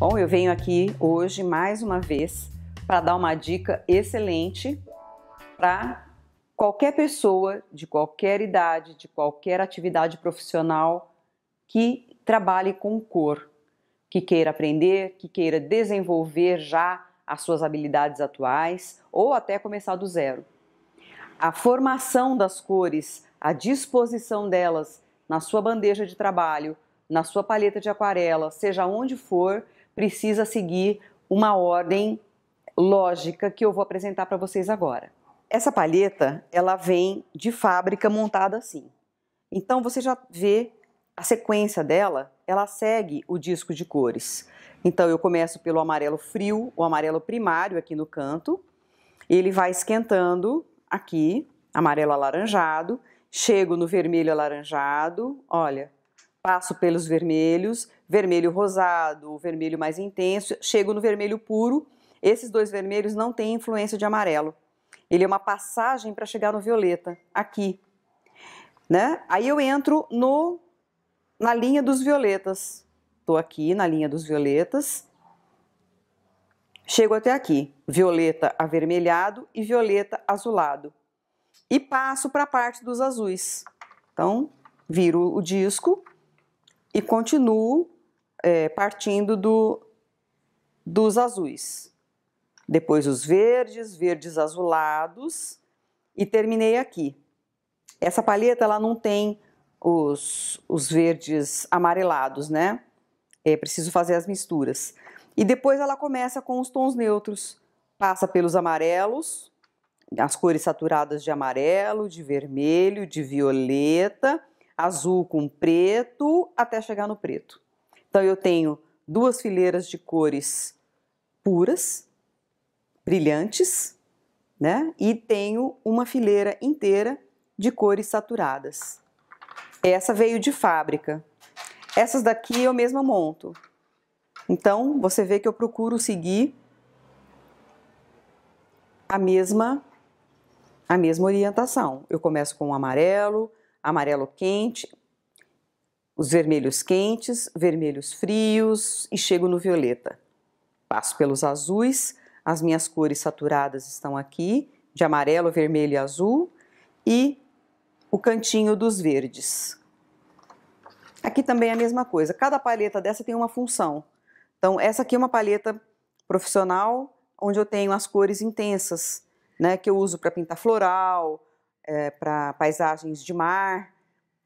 Bom, eu venho aqui hoje mais uma vez para dar uma dica excelente para qualquer pessoa de qualquer idade, de qualquer atividade profissional que trabalhe com cor, que queira aprender, que queira desenvolver já as suas habilidades atuais ou até começar do zero. A formação das cores, a disposição delas na sua bandeja de trabalho, na sua paleta de aquarela, seja onde for, precisa seguir uma ordem lógica que eu vou apresentar para vocês agora. Essa palheta, ela vem de fábrica montada assim. Então você já vê a sequência dela, ela segue o disco de cores. Então eu começo pelo amarelo frio, o amarelo primário aqui no canto. Ele vai esquentando aqui, amarelo alaranjado, chego no vermelho alaranjado, olha, passo pelos vermelhos, vermelho rosado, o vermelho mais intenso, chego no vermelho puro. Esses dois vermelhos não têm influência de amarelo. Ele é uma passagem para chegar no violeta, aqui. Né? Aí eu entro no na linha dos violetas. Estou aqui na linha dos violetas. Chego até aqui, violeta avermelhado e violeta azulado. E passo para a parte dos azuis. Então, viro o disco e continuo é, partindo do, dos azuis. Depois os verdes, verdes azulados e terminei aqui. Essa palheta ela não tem os, os verdes amarelados, né? É preciso fazer as misturas. E depois ela começa com os tons neutros, passa pelos amarelos, as cores saturadas de amarelo, de vermelho, de violeta azul com preto até chegar no preto. Então eu tenho duas fileiras de cores puras, brilhantes, né? E tenho uma fileira inteira de cores saturadas. Essa veio de fábrica. Essas daqui eu mesma monto. Então, você vê que eu procuro seguir a mesma a mesma orientação. Eu começo com o amarelo, amarelo quente, os vermelhos quentes, vermelhos frios e chego no violeta. Passo pelos azuis, as minhas cores saturadas estão aqui, de amarelo, vermelho e azul, e o cantinho dos verdes. Aqui também é a mesma coisa, cada paleta dessa tem uma função. Então, essa aqui é uma paleta profissional, onde eu tenho as cores intensas, né, que eu uso para pintar floral, é, para paisagens de mar.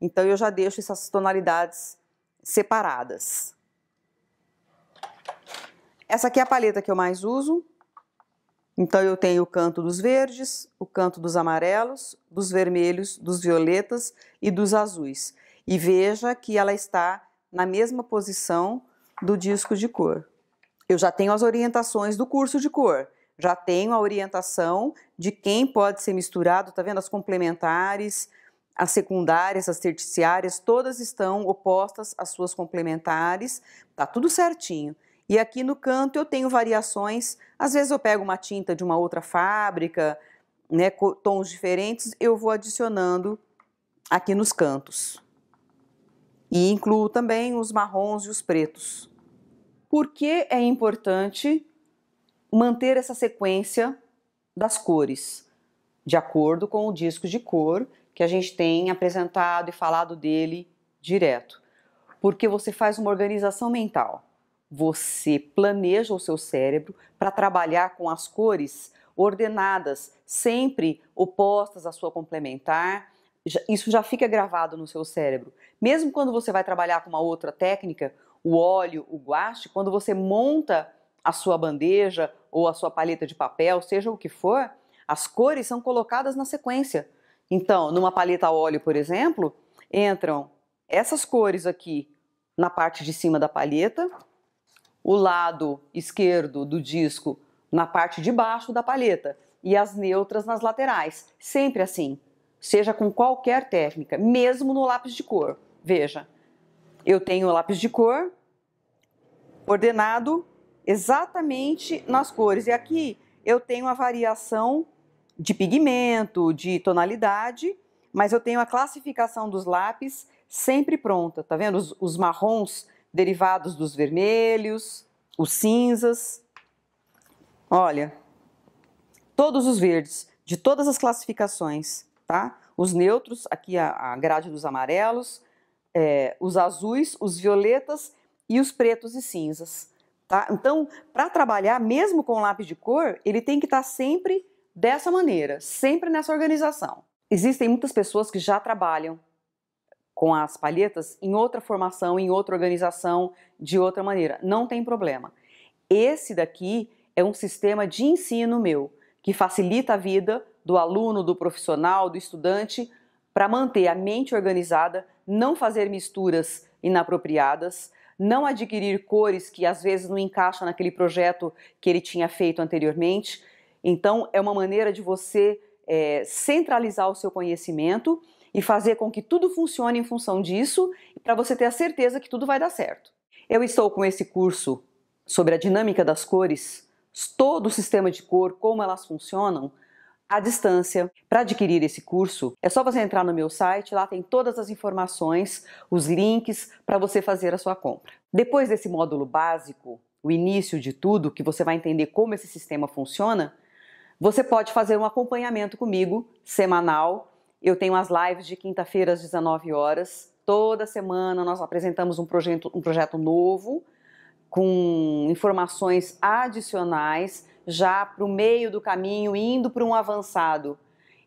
Então eu já deixo essas tonalidades separadas. Essa aqui é a paleta que eu mais uso. Então eu tenho o canto dos verdes, o canto dos amarelos, dos vermelhos, dos violetas e dos azuis. E veja que ela está na mesma posição do disco de cor. Eu já tenho as orientações do curso de cor já tenho a orientação de quem pode ser misturado, tá vendo? As complementares, as secundárias, as terciárias, todas estão opostas às suas complementares, tá tudo certinho. E aqui no canto eu tenho variações, às vezes eu pego uma tinta de uma outra fábrica, né, tons diferentes, eu vou adicionando aqui nos cantos. E incluo também os marrons e os pretos. Por que é importante manter essa sequência das cores, de acordo com o disco de cor que a gente tem apresentado e falado dele direto. Porque você faz uma organização mental. Você planeja o seu cérebro para trabalhar com as cores ordenadas, sempre opostas à sua complementar. Isso já fica gravado no seu cérebro. Mesmo quando você vai trabalhar com uma outra técnica, o óleo, o guache, quando você monta a sua bandeja ou a sua paleta de papel, seja o que for, as cores são colocadas na sequência. Então, numa paleta óleo, por exemplo, entram essas cores aqui na parte de cima da palheta, o lado esquerdo do disco na parte de baixo da palheta e as neutras nas laterais. Sempre assim, seja com qualquer técnica, mesmo no lápis de cor. Veja, eu tenho o lápis de cor ordenado exatamente nas cores. E aqui eu tenho a variação de pigmento, de tonalidade, mas eu tenho a classificação dos lápis sempre pronta, tá vendo? Os, os marrons derivados dos vermelhos, os cinzas. Olha, todos os verdes, de todas as classificações, tá? Os neutros, aqui a, a grade dos amarelos, é, os azuis, os violetas e os pretos e cinzas. Tá? Então, para trabalhar, mesmo com lápis de cor, ele tem que estar tá sempre dessa maneira, sempre nessa organização. Existem muitas pessoas que já trabalham com as palhetas em outra formação, em outra organização, de outra maneira. Não tem problema. Esse daqui é um sistema de ensino meu, que facilita a vida do aluno, do profissional, do estudante, para manter a mente organizada, não fazer misturas inapropriadas, não adquirir cores que às vezes não encaixam naquele projeto que ele tinha feito anteriormente. Então, é uma maneira de você é, centralizar o seu conhecimento e fazer com que tudo funcione em função disso, para você ter a certeza que tudo vai dar certo. Eu estou com esse curso sobre a dinâmica das cores, todo o sistema de cor, como elas funcionam, à distância. Para adquirir esse curso, é só você entrar no meu site, lá tem todas as informações, os links para você fazer a sua compra. Depois desse módulo básico, o início de tudo, que você vai entender como esse sistema funciona, você pode fazer um acompanhamento comigo semanal. Eu tenho as lives de quinta-feira às 19 horas. Toda semana nós apresentamos um projeto, um projeto novo com informações adicionais já para o meio do caminho, indo para um avançado.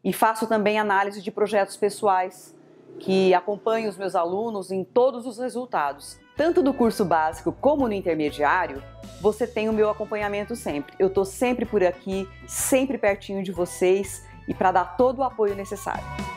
E faço também análise de projetos pessoais, que acompanho os meus alunos em todos os resultados. Tanto do curso básico como no intermediário, você tem o meu acompanhamento sempre. Eu estou sempre por aqui, sempre pertinho de vocês e para dar todo o apoio necessário.